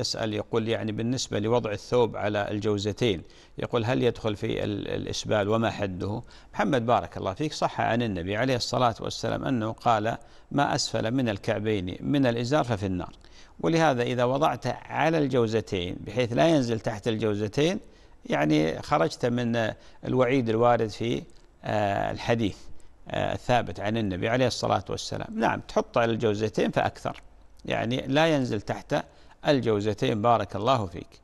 يسأل يقول يعني بالنسبة لوضع الثوب على الجوزتين يقول هل يدخل في الإسبال وما حده محمد بارك الله فيك صح عن النبي عليه الصلاة والسلام أنه قال ما أسفل من الكعبين من الإزار ففي النار ولهذا إذا وضعته على الجوزتين بحيث لا ينزل تحت الجوزتين يعني خرجت من الوعيد الوارد في آه، الحديث آه، الثابت عن النبي عليه الصلاة والسلام نعم تحط على الجوزتين فأكثر يعني لا ينزل تحت الجوزتين بارك الله فيك